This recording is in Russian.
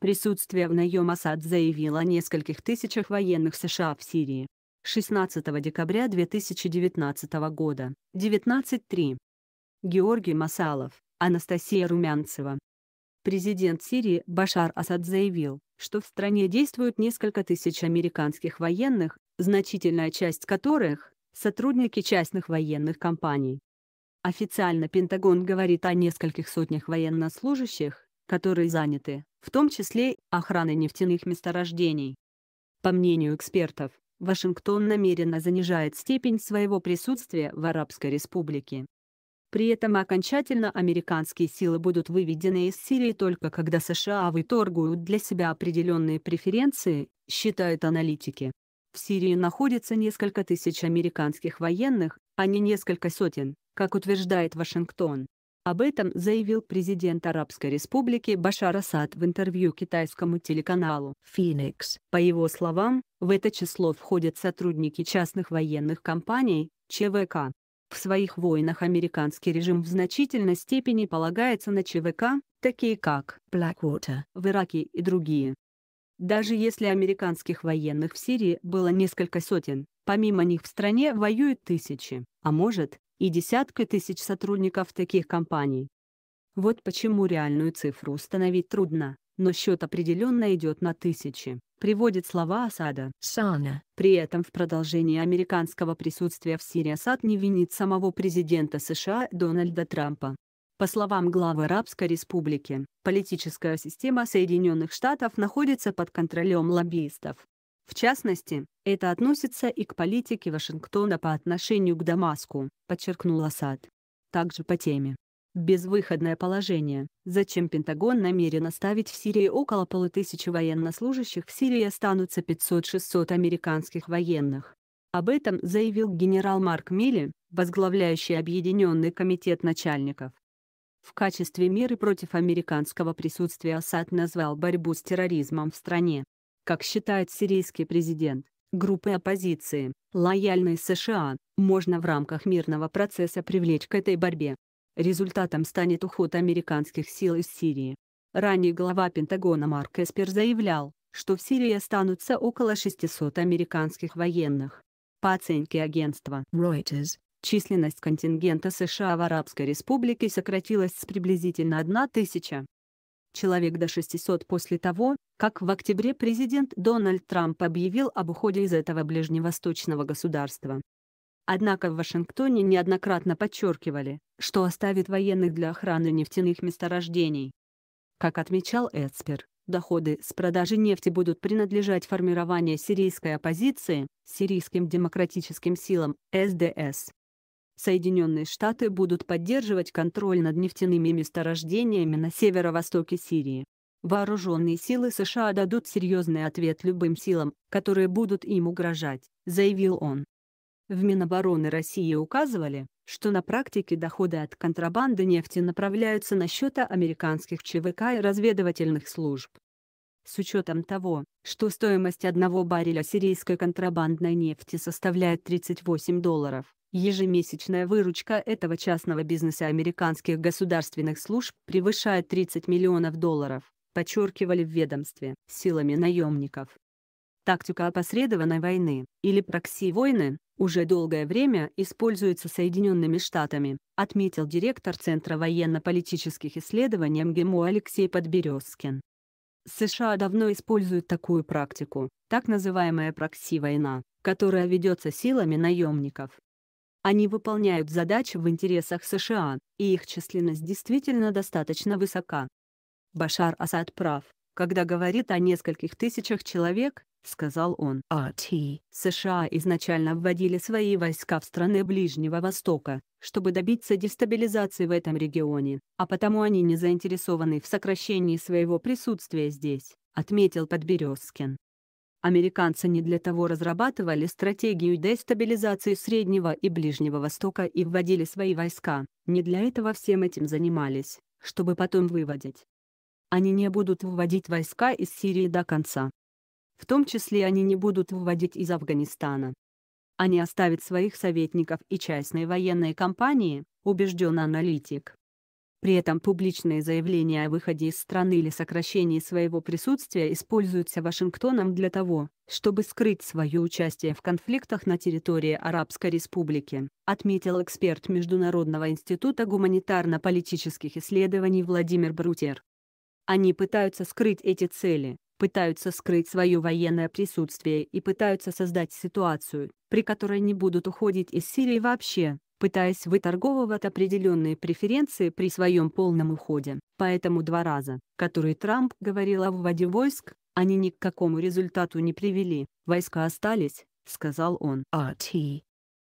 Присутствие в наем Асад заявил о нескольких тысячах военных США в Сирии. 16 декабря 2019 года, 19.3. Георгий Масалов, Анастасия Румянцева. Президент Сирии Башар Асад заявил, что в стране действуют несколько тысяч американских военных, значительная часть которых – сотрудники частных военных компаний. Официально Пентагон говорит о нескольких сотнях военнослужащих, которые заняты в том числе охраны нефтяных месторождений. По мнению экспертов, Вашингтон намеренно занижает степень своего присутствия в Арабской республике. При этом окончательно американские силы будут выведены из Сирии только когда США выторгуют для себя определенные преференции, считают аналитики. В Сирии находится несколько тысяч американских военных, а не несколько сотен, как утверждает Вашингтон. Об этом заявил президент Арабской республики Башар Асад в интервью китайскому телеканалу «Феникс». По его словам, в это число входят сотрудники частных военных компаний, ЧВК. В своих войнах американский режим в значительной степени полагается на ЧВК, такие как Blackwater в Ираке и другие. Даже если американских военных в Сирии было несколько сотен, помимо них в стране воюют тысячи, а может, и десятка тысяч сотрудников таких компаний. Вот почему реальную цифру установить трудно, но счет определенно идет на тысячи, приводит слова Асада. Сана. При этом в продолжении американского присутствия в Сирии Асад не винит самого президента США Дональда Трампа. По словам главы Арабской республики, политическая система Соединенных Штатов находится под контролем лоббистов, в частности, это относится и к политике Вашингтона по отношению к Дамаску, подчеркнул Асад. Также по теме. Безвыходное положение, зачем Пентагон намерен оставить в Сирии около полутысячи военнослужащих в Сирии останутся 500-600 американских военных. Об этом заявил генерал Марк Милли, возглавляющий Объединенный комитет начальников. В качестве меры против американского присутствия Асад назвал борьбу с терроризмом в стране, как считает сирийский президент, группы оппозиции, лояльной США, можно в рамках мирного процесса привлечь к этой борьбе. Результатом станет уход американских сил из Сирии. Ранее глава Пентагона Марк Эспер заявлял, что в Сирии останутся около 600 американских военных. По оценке агентства Reuters, численность контингента США в Арабской республике сократилась с приблизительно 1 тысяча человек до 600 после того, как в октябре президент Дональд Трамп объявил об уходе из этого ближневосточного государства. Однако в Вашингтоне неоднократно подчеркивали, что оставит военных для охраны нефтяных месторождений. Как отмечал Эцпер, доходы с продажи нефти будут принадлежать формированию сирийской оппозиции, сирийским демократическим силам, СДС. Соединенные Штаты будут поддерживать контроль над нефтяными месторождениями на северо-востоке Сирии. Вооруженные силы США дадут серьезный ответ любым силам, которые будут им угрожать, заявил он. В Минобороны России указывали, что на практике доходы от контрабанды нефти направляются на счета американских ЧВК и разведывательных служб. С учетом того, что стоимость одного барреля сирийской контрабандной нефти составляет 38 долларов, Ежемесячная выручка этого частного бизнеса американских государственных служб превышает 30 миллионов долларов, подчеркивали в ведомстве, силами наемников. Тактика опосредованной войны, или прокси-войны, уже долгое время используется Соединенными Штатами, отметил директор Центра военно-политических исследований МГИМО Алексей Подберезкин. США давно используют такую практику, так называемая прокси-война, которая ведется силами наемников. Они выполняют задачи в интересах США, и их численность действительно достаточно высока. Башар Асад прав, когда говорит о нескольких тысячах человек, сказал он. АТ. США изначально вводили свои войска в страны Ближнего Востока, чтобы добиться дестабилизации в этом регионе, а потому они не заинтересованы в сокращении своего присутствия здесь, отметил Подберезкин американцы не для того разрабатывали стратегию дестабилизации Среднего и Ближнего Востока и вводили свои войска, не для этого всем этим занимались, чтобы потом выводить. Они не будут выводить войска из Сирии до конца. В том числе они не будут выводить из Афганистана. Они оставят своих советников и частные военные компании, убежден аналитик. При этом публичные заявления о выходе из страны или сокращении своего присутствия используются Вашингтоном для того, чтобы скрыть свое участие в конфликтах на территории Арабской Республики, отметил эксперт Международного института гуманитарно-политических исследований Владимир Брутер. Они пытаются скрыть эти цели, пытаются скрыть свое военное присутствие и пытаются создать ситуацию, при которой не будут уходить из Сирии вообще, пытаясь выторговывать определенные преференции при своем полном уходе. Поэтому два раза, которые Трамп говорил о вводе войск, они ни к какому результату не привели. «Войска остались», — сказал он. «А